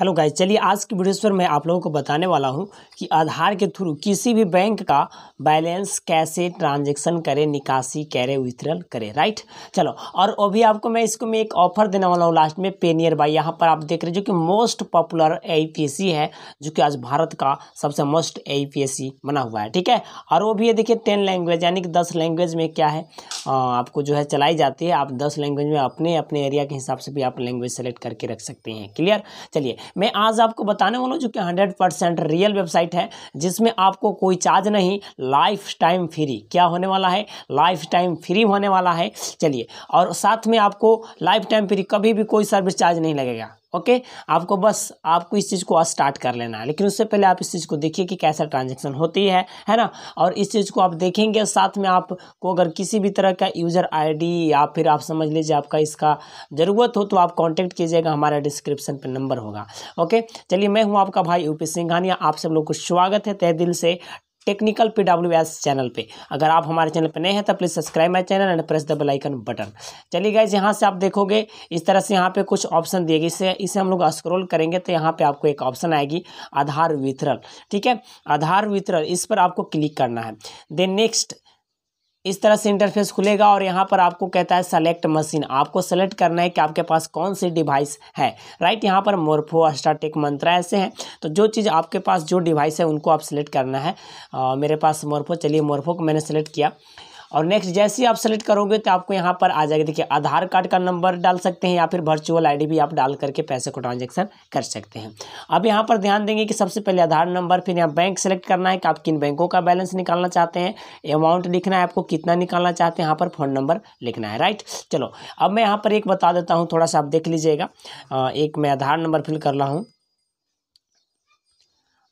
hello guys चलिए आज की वीडियो पर मैं आप लोगों को बताने वाला हूं कि आधार के थ्रू किसी भी बैंक का बैलेंस कैसे ट्रांजैक्शन करें निकासी करें विथड्रल करें राइट चलो और अभी आपको मैं इसको मैं एक ऑफर देने वाला हूं लास्ट में पेनियर बाई यहां पर आप देख रहे हैं जो कि मोस्ट पॉपुलर ए है जो कि आज भारत का सबसे मोस्ट ए बना हुआ है ठीक है और वो भी ये देखिए टेन लैंग्वेज यानी कि दस लैंग्वेज में क्या है आपको जो है चलाई जाती है आप दस लैंग्वेज में अपने अपने एरिया के हिसाब से भी आप लैंग्वेज सेलेक्ट करके रख सकते हैं क्लियर चलिए मैं आज आपको बताने वाला हूँ जो कि हंड्रेड परसेंट रियल वेबसाइट है जिसमें आपको कोई चार्ज नहीं लाइफ टाइम फ्री क्या होने वाला है लाइफ टाइम फ्री होने वाला है चलिए और साथ में आपको लाइफ टाइम फ्री कभी भी कोई सर्विस चार्ज नहीं लगेगा ओके आपको बस आपको इस चीज़ को स्टार्ट कर लेना है लेकिन उससे पहले आप इस चीज़ को देखिए कि कैसा ट्रांजेक्शन होती है है ना और इस चीज़ को आप देखेंगे साथ में आपको अगर किसी भी तरह का यूज़र आईडी या फिर आप समझ लीजिए आपका इसका ज़रूरत हो तो आप कॉन्टैक्ट कीजिएगा हमारा डिस्क्रिप्शन पर नंबर होगा ओके चलिए मैं हूँ आपका भाई पी सिंघानिया आप सब लोग को स्वागत है तय दिल से टेक्निकल पी चैनल पे अगर आप हमारे चैनल पे नए हैं तो please subscribe my channel and press the bell icon button चलिए गाइज यहाँ से आप देखोगे इस तरह से यहाँ पे कुछ ऑप्शन दिएगी इसे इसे हम लोग स्क्रोल करेंगे तो यहाँ पे आपको एक ऑप्शन आएगी आधार वितरण ठीक है आधार वितरण इस पर आपको क्लिक करना है देन नेक्स्ट इस तरह से इंटरफेस खुलेगा और यहाँ पर आपको कहता है सेलेक्ट मशीन आपको सेलेक्ट करना है कि आपके पास कौन सी डिवाइस है राइट यहाँ पर मोरफो अस्टाटिक मंत्रा ऐसे हैं तो जो चीज़ आपके पास जो डिवाइस है उनको आप सेलेक्ट करना है आ, मेरे पास मोरफो चलिए मोरफो को मैंने सेलेक्ट किया और नेक्स्ट जैसे ही आप सेलेक्ट करोगे तो आपको यहाँ पर आ जाएगा देखिए आधार कार्ड का नंबर डाल सकते हैं या फिर वर्चुअल आईडी भी आप डाल करके पैसे को ट्रांजेक्शन कर सकते हैं अब यहाँ पर ध्यान देंगे कि सबसे पहले आधार नंबर फिर यहाँ बैंक सेलेक्ट करना है कि आप किन बैंकों का बैलेंस निकालना चाहते हैं अमाउंट लिखना है आपको कितना निकालना चाहते हैं यहाँ पर फ़ोन नंबर लिखना है राइट चलो अब मैं यहाँ पर एक बता देता हूँ थोड़ा सा आप देख लीजिएगा एक मैं आधार नंबर फिल कर रहा हूँ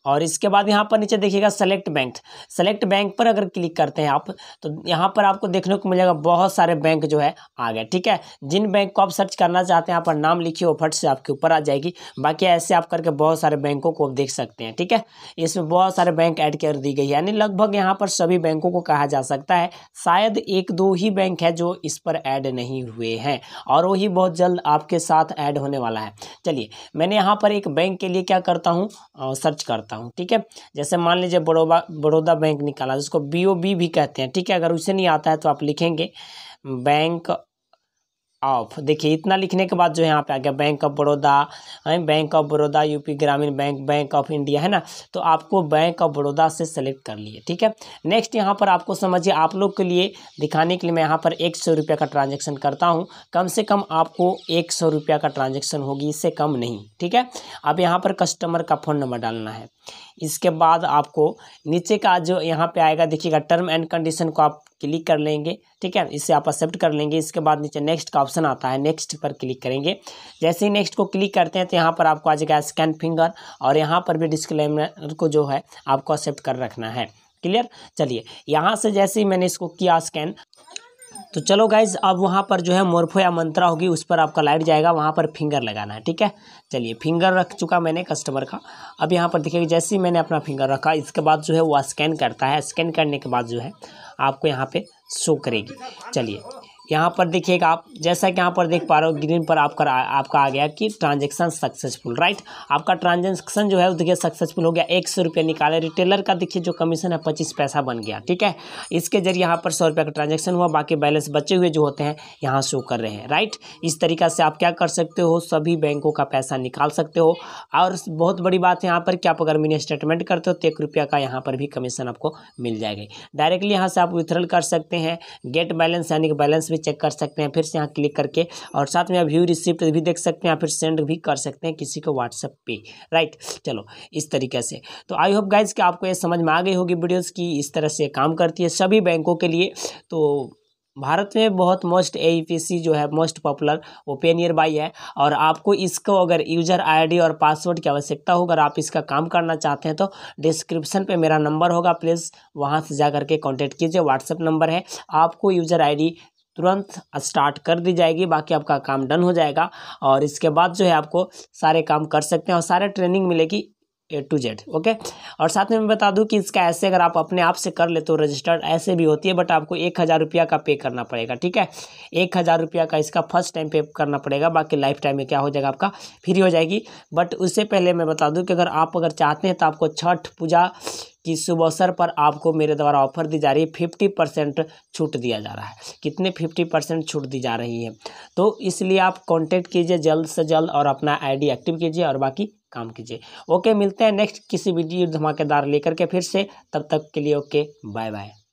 और इसके बाद यहाँ पर नीचे देखिएगा सेलेक्ट बैंक सेलेक्ट बैंक पर अगर क्लिक करते हैं आप तो यहाँ पर आपको देखने को मिलेगा बहुत सारे बैंक जो है आ गए ठीक है जिन बैंक को आप सर्च करना चाहते हैं यहाँ पर नाम लिखिए वो फट से आपके ऊपर आ जाएगी बाकी ऐसे आप करके बहुत सारे बैंकों को आप देख सकते हैं ठीक है इसमें बहुत सारे बैंक ऐड कर दी गई है यानी लगभग यहाँ पर सभी बैंकों को कहा जा सकता है शायद एक दो ही बैंक है जो इस पर ऐड नहीं हुए हैं और वही बहुत जल्द आपके साथ ऐड होने वाला है चलिए मैंने यहाँ पर एक बैंक के लिए क्या करता हूँ सर्च करता बताता हूँ ठीक है जैसे मान लीजिए बड़ोबा बड़ौदा बैंक निकाला जिसको बी भी कहते हैं ठीक है अगर उसे नहीं आता है तो आप लिखेंगे बैंक ऑफ देखिए इतना लिखने के बाद जो यहाँ पे आ गया बैंक ऑफ बड़ौदा है bank of Baroda UP Gramin bank bank of India है ना तो आपको बैंक ऑफ बड़ौदा से सेलेक्ट कर लिए ठीक है नेक्स्ट यहाँ पर आपको समझिए आप लोग के लिए दिखाने के लिए मैं यहाँ पर एक सौ का ट्रांजेक्शन करता हूँ कम से कम आपको एक सौ रुपया का ट्रांजेक्शन होगी इससे कम नहीं ठीक है अब यहाँ पर कस्टमर का फ़ोन नंबर डालना है इसके बाद आपको नीचे का जो यहाँ पे आएगा देखिएगा टर्म एंड कंडीशन को आप क्लिक कर लेंगे ठीक है इसे आप एक्सेप्ट कर लेंगे इसके बाद नीचे नेक्स्ट का ऑप्शन आता है नेक्स्ट पर क्लिक करेंगे जैसे ही नेक्स्ट को क्लिक करते हैं तो यहाँ पर आपको आ जाएगा स्कैन फिंगर और यहाँ पर भी डिस्क्लेमर को जो है आपको एक्सेप्ट कर रखना है क्लियर चलिए यहाँ से जैसे ही मैंने इसको किया स्कैन तो चलो गाइज अब वहाँ पर जो है मोरफो या मंत्रा होगी उस पर आपका लाइट जाएगा वहाँ पर फिंगर लगाना है ठीक है चलिए फिंगर रख चुका मैंने कस्टमर का अब यहाँ पर देखिए जैसे ही मैंने अपना फिंगर रखा इसके बाद जो है वो स्कैन करता है स्कैन करने के बाद जो है आपको यहाँ पर शो करेगी चलिए यहाँ पर देखिएगा आप जैसा कि यहाँ पर देख पा रहे हो ग्रीन पर आपका आपका आ गया कि ट्रांजेक्शन सक्सेसफुल राइट आपका ट्रांजेक्शन जो है देखिए सक्सेसफुल हो गया एक सौ रुपया निकाले रिटेलर का देखिए जो कमीशन है पच्चीस पैसा बन गया ठीक है इसके जरिए यहाँ पर सौ रुपये का ट्रांजेक्शन हुआ बाकी बैलेंस बचे हुए जो होते हैं यहाँ शो कर रहे हैं राइट इस तरीका से आप क्या कर सकते हो सभी बैंकों का पैसा निकाल सकते हो और बहुत बड़ी बात है यहाँ पर कि आप अगर मिनी स्टेटमेंट करते हो तो एक रुपया का यहाँ पर भी कमीशन आपको मिल जाएगा डायरेक्टली यहाँ से आप विथरल कर सकते हैं गेट बैलेंस यानी कि बैलेंस भी चेक कर सकते हैं फिर से यहाँ क्लिक करके और साथ में आप व्यू रिसिप्ट भी देख सकते हैं या फिर सेंड भी कर सकते हैं किसी को व्हाट्सअप पे राइट चलो इस तरीके से तो आई होप गाइज कि आपको ये समझ में आ गई होगी वीडियोज़ की इस तरह से काम करती है सभी बैंकों के लिए तो भारत में बहुत मोस्ट ए जो है most popular open ear by है और आपको इसको अगर यूजर आईडी और पासवर्ड की आवश्यकता हो अगर आप इसका काम करना चाहते हैं तो डिस्क्रिप्शन पे मेरा नंबर होगा प्लीज़ वहाँ से जा करके कांटेक्ट कीजिए व्हाट्सअप नंबर है आपको यूजर आईडी तुरंत स्टार्ट कर दी जाएगी बाकी आपका काम डन हो जाएगा और इसके बाद जो है आपको सारे काम कर सकते हैं और सारे ट्रेनिंग मिलेगी ए टू जेड ओके और साथ में मैं बता दूं कि इसका ऐसे अगर आप अपने आप से कर लेते हो रजिस्टर्ड ऐसे भी होती है बट आपको एक हज़ार रुपया का पे करना पड़ेगा ठीक है एक हज़ार रुपया का इसका फर्स्ट टाइम पे करना पड़ेगा बाकी लाइफ टाइम में क्या हो जाएगा आपका फ्री हो जाएगी बट उससे पहले मैं बता दूं कि अगर आप अगर चाहते हैं तो आपको छठ पूजा कि शुभ अवसर पर आपको मेरे द्वारा ऑफर दी जा रही है फिफ्टी परसेंट छूट दिया जा रहा है कितने फिफ्टी परसेंट छूट दी जा रही है तो इसलिए आप कॉन्टेक्ट कीजिए जल्द से जल्द और अपना आईडी एक्टिव कीजिए और बाकी काम कीजिए ओके मिलते हैं नेक्स्ट किसी वीडियो धमाकेदार लेकर के फिर से तब तक के लिए ओके बाय बाय